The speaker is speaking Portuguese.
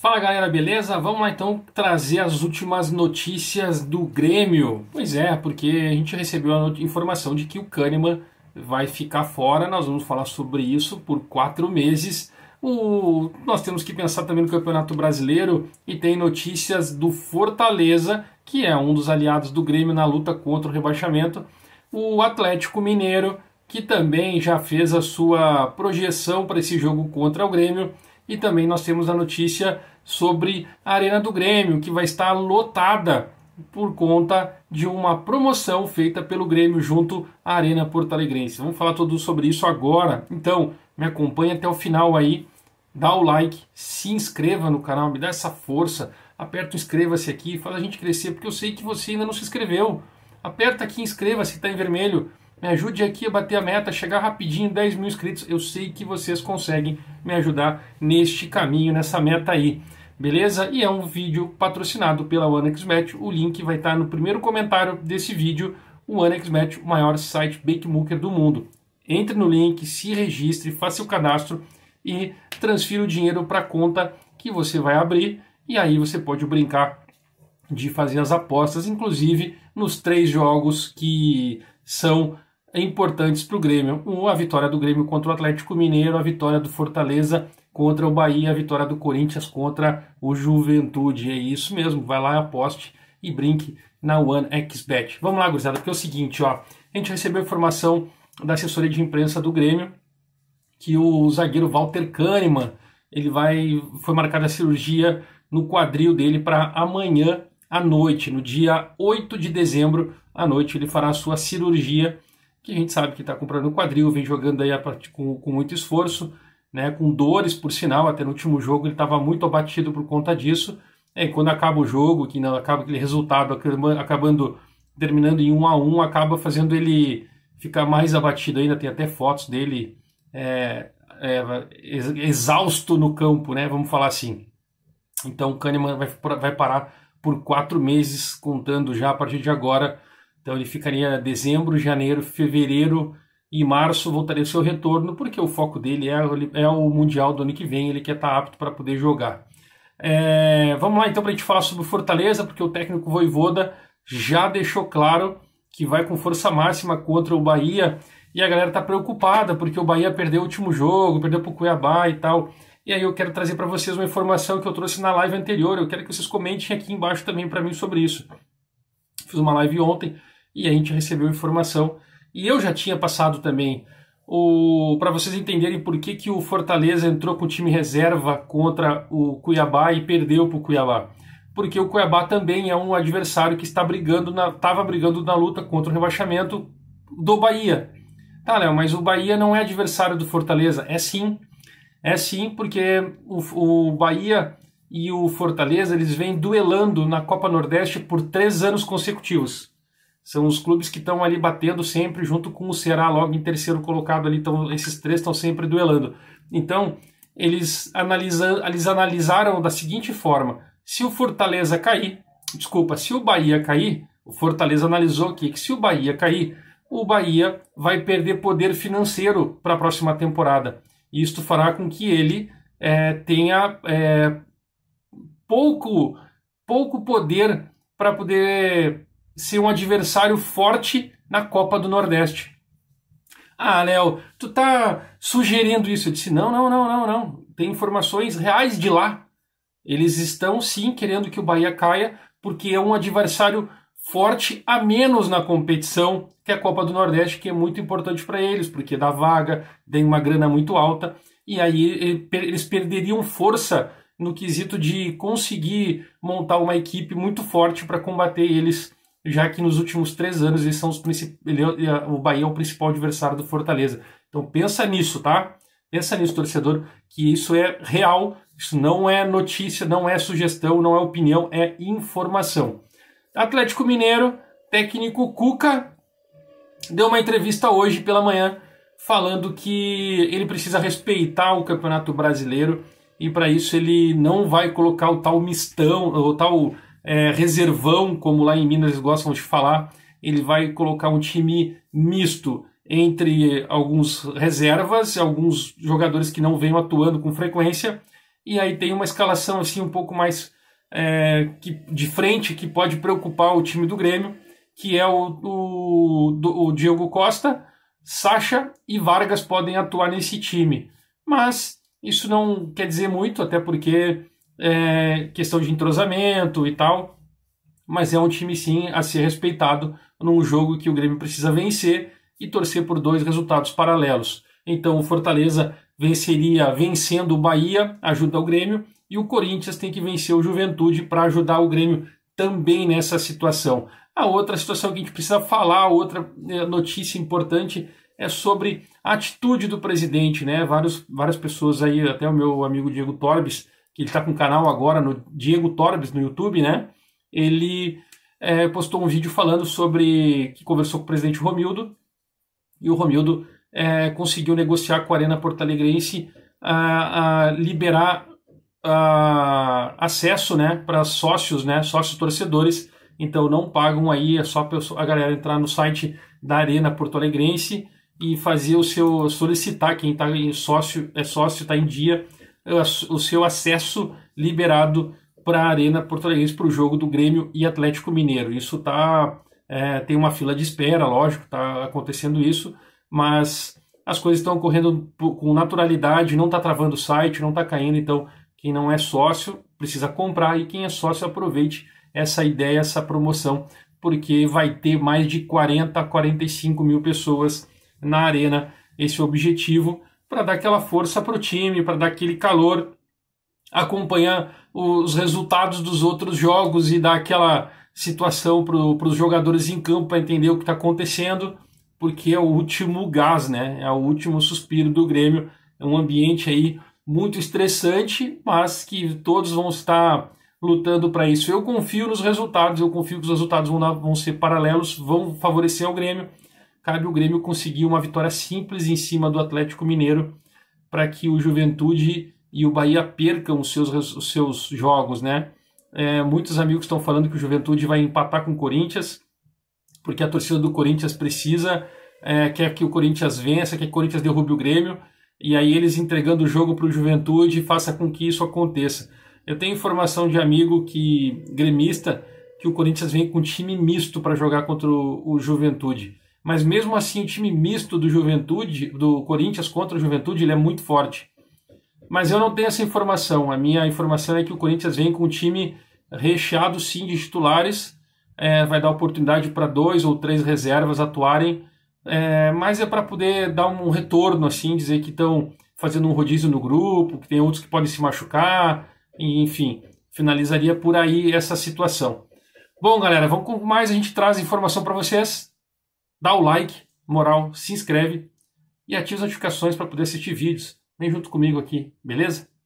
Fala galera, beleza? Vamos lá então trazer as últimas notícias do Grêmio. Pois é, porque a gente recebeu a informação de que o Kahneman vai ficar fora, nós vamos falar sobre isso por quatro meses. O... Nós temos que pensar também no Campeonato Brasileiro e tem notícias do Fortaleza que é um dos aliados do Grêmio na luta contra o rebaixamento, o Atlético Mineiro, que também já fez a sua projeção para esse jogo contra o Grêmio. E também nós temos a notícia sobre a Arena do Grêmio, que vai estar lotada por conta de uma promoção feita pelo Grêmio junto à Arena Porto Alegrense. Vamos falar tudo sobre isso agora. Então, me acompanhe até o final aí, dá o like, se inscreva no canal, me dá essa força aperta o inscreva-se aqui, faz a gente crescer, porque eu sei que você ainda não se inscreveu. Aperta aqui, inscreva-se, está em vermelho. Me ajude aqui a bater a meta, chegar rapidinho, 10 mil inscritos. Eu sei que vocês conseguem me ajudar neste caminho, nessa meta aí. Beleza? E é um vídeo patrocinado pela OneXMatch. O link vai estar no primeiro comentário desse vídeo. O OneXMatch, o maior site bakemaker do mundo. Entre no link, se registre, faça o cadastro e transfira o dinheiro para a conta que você vai abrir e aí você pode brincar de fazer as apostas, inclusive nos três jogos que são importantes para o Grêmio. Um, a vitória do Grêmio contra o Atlético Mineiro, a vitória do Fortaleza contra o Bahia, a vitória do Corinthians contra o Juventude. É isso mesmo, vai lá, aposte e brinque na OneXBet. Vamos lá, gurizada, porque é o seguinte, ó, a gente recebeu informação da assessoria de imprensa do Grêmio que o zagueiro Walter Kahneman, ele vai foi marcada a cirurgia no quadril dele para amanhã à noite, no dia 8 de dezembro, à noite ele fará a sua cirurgia, que a gente sabe que está comprando o quadril, vem jogando aí com, com muito esforço, né, com dores, por sinal, até no último jogo ele estava muito abatido por conta disso. É, e quando acaba o jogo, que não acaba aquele resultado acabando terminando em 1 um a 1 um, acaba fazendo ele ficar mais abatido ainda. Tem até fotos dele é, é, exausto no campo, né? Vamos falar assim. Então o Kahneman vai, vai parar por quatro meses, contando já a partir de agora. Então ele ficaria dezembro, janeiro, fevereiro e março voltaria o seu retorno, porque o foco dele é, é o Mundial do ano que vem, ele quer estar tá apto para poder jogar. É, vamos lá então para a gente falar sobre Fortaleza, porque o técnico Voivoda já deixou claro que vai com força máxima contra o Bahia e a galera está preocupada porque o Bahia perdeu o último jogo, perdeu para o Cuiabá e tal. E aí eu quero trazer para vocês uma informação que eu trouxe na live anterior. Eu quero que vocês comentem aqui embaixo também para mim sobre isso. Fiz uma live ontem e a gente recebeu informação. E eu já tinha passado também o para vocês entenderem por que, que o Fortaleza entrou com o time reserva contra o Cuiabá e perdeu para o Cuiabá. Porque o Cuiabá também é um adversário que está brigando na estava brigando na luta contra o rebaixamento do Bahia. Tá, Léo, mas o Bahia não é adversário do Fortaleza, é sim. É sim, porque o, o Bahia e o Fortaleza eles vêm duelando na Copa Nordeste por três anos consecutivos. São os clubes que estão ali batendo sempre junto com o Ceará, logo em terceiro colocado ali. Então, esses três estão sempre duelando. Então, eles, analisa, eles analisaram da seguinte forma: se o Fortaleza cair, desculpa, se o Bahia cair, o Fortaleza analisou aqui que se o Bahia cair, o Bahia vai perder poder financeiro para a próxima temporada. E isto fará com que ele é, tenha é, pouco, pouco poder para poder ser um adversário forte na Copa do Nordeste. Ah, Léo, tu tá sugerindo isso. Eu disse, não, não, não, não, não. Tem informações reais de lá. Eles estão sim querendo que o Bahia caia, porque é um adversário forte a menos na competição, que a Copa do Nordeste, que é muito importante para eles, porque dá vaga, tem uma grana muito alta, e aí eles perderiam força no quesito de conseguir montar uma equipe muito forte para combater eles, já que nos últimos três anos eles são os princip... É é, o Bahia é o principal adversário do Fortaleza. Então pensa nisso, tá? Pensa nisso, torcedor, que isso é real, isso não é notícia, não é sugestão, não é opinião, é informação. Atlético Mineiro, técnico Cuca, deu uma entrevista hoje pela manhã falando que ele precisa respeitar o Campeonato Brasileiro e para isso ele não vai colocar o tal mistão, o tal é, reservão, como lá em Minas eles gostam de falar, ele vai colocar um time misto entre alguns reservas, alguns jogadores que não venham atuando com frequência, e aí tem uma escalação assim um pouco mais é, que, de frente que pode preocupar o time do Grêmio, que é o, o, o Diego Costa, Sacha e Vargas podem atuar nesse time. Mas isso não quer dizer muito, até porque é questão de entrosamento e tal. Mas é um time sim a ser respeitado num jogo que o Grêmio precisa vencer e torcer por dois resultados paralelos. Então o Fortaleza venceria vencendo o Bahia, ajuda o Grêmio, e o Corinthians tem que vencer o Juventude para ajudar o Grêmio também nessa situação. A outra situação que a gente precisa falar, outra é, notícia importante é sobre a atitude do presidente, né? Vários, várias pessoas aí, até o meu amigo Diego Torbes, que ele está com o canal agora no Diego Torbes no YouTube, né? Ele é, postou um vídeo falando sobre que conversou com o presidente Romildo e o Romildo é, conseguiu negociar com a Arena Porto Alegrense a, a liberar a, acesso né, para sócios, né, sócios torcedores. Então não pagam aí, é só a galera entrar no site da Arena Porto Alegrense e fazer o seu solicitar quem está em sócio é sócio está em dia é o seu acesso liberado para a arena portuguesa para o jogo do Grêmio e Atlético Mineiro isso tá é, tem uma fila de espera lógico tá acontecendo isso mas as coisas estão ocorrendo com naturalidade, não está travando o site, não está caindo, então quem não é sócio precisa comprar e quem é sócio aproveite essa ideia, essa promoção, porque vai ter mais de 40 a 45 mil pessoas na arena. Esse é objetivo para dar aquela força para o time, para dar aquele calor, acompanhar os resultados dos outros jogos e dar aquela situação para os jogadores em campo para entender o que está acontecendo porque é o último gás, né? É o último suspiro do Grêmio. É um ambiente aí muito estressante, mas que todos vão estar lutando para isso. Eu confio nos resultados, eu confio que os resultados vão, dar, vão ser paralelos, vão favorecer ao Grêmio. Cabe o Grêmio conseguir uma vitória simples em cima do Atlético Mineiro para que o Juventude e o Bahia percam os seus, os seus jogos, né? É, muitos amigos estão falando que o Juventude vai empatar com o Corinthians porque a torcida do Corinthians precisa, é, quer que o Corinthians vença, quer que o Corinthians derrube o Grêmio, e aí eles entregando o jogo para o Juventude faça com que isso aconteça. Eu tenho informação de amigo que gremista que o Corinthians vem com time misto para jogar contra o, o, Juventude. Mas mesmo assim, o time misto do Juventude, do Corinthians contra o Juventude, ele é muito forte. Mas eu não tenho essa informação. A minha informação é que o Corinthians vem com um time recheado sim de titulares, é, vai dar oportunidade para dois ou três reservas atuarem, é, mas é para poder dar um retorno, assim, dizer que estão fazendo um rodízio no grupo, que tem outros que podem se machucar, enfim, finalizaria por aí essa situação. Bom, galera, vamos com mais, a gente traz informação para vocês. Dá o like, moral, se inscreve e ativa as notificações para poder assistir vídeos. Vem junto comigo aqui, beleza?